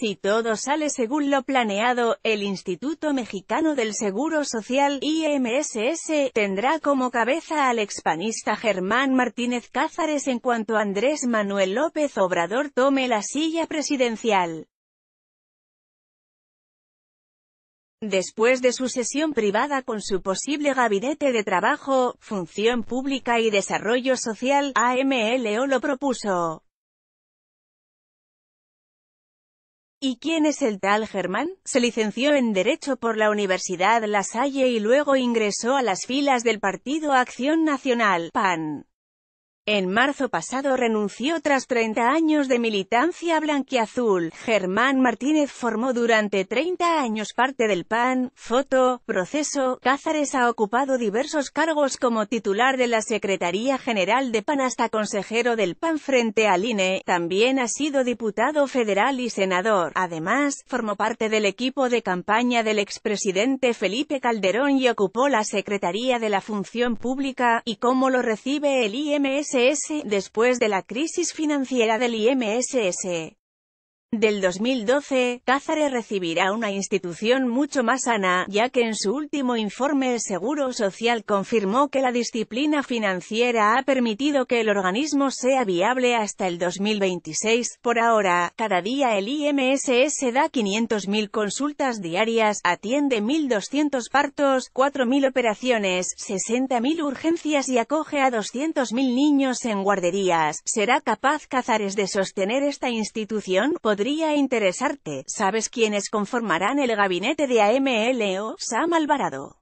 Si todo sale según lo planeado, el Instituto Mexicano del Seguro Social, IMSS, tendrá como cabeza al expanista Germán Martínez Cázares en cuanto Andrés Manuel López Obrador tome la silla presidencial. Después de su sesión privada con su posible Gabinete de Trabajo, Función Pública y Desarrollo Social, AMLO lo propuso. ¿Y quién es el tal Germán? Se licenció en Derecho por la Universidad La Salle y luego ingresó a las filas del Partido Acción Nacional, PAN. En marzo pasado renunció tras 30 años de militancia blanquiazul. Germán Martínez formó durante 30 años parte del PAN, Foto, Proceso. Cázares ha ocupado diversos cargos como titular de la Secretaría General de PAN hasta consejero del PAN frente al INE. También ha sido diputado federal y senador. Además, formó parte del equipo de campaña del expresidente Felipe Calderón y ocupó la Secretaría de la Función Pública, y cómo lo recibe el IMS después de la crisis financiera del IMSS del 2012, Cázares recibirá una institución mucho más sana, ya que en su último informe el Seguro Social confirmó que la disciplina financiera ha permitido que el organismo sea viable hasta el 2026. Por ahora, cada día el IMSS da 500.000 consultas diarias, atiende 1.200 partos, 4.000 operaciones, 60.000 urgencias y acoge a 200.000 niños en guarderías. ¿Será capaz Cázares de sostener esta institución? podría interesarte. ¿Sabes quiénes conformarán el gabinete de AMLO? Sam Alvarado.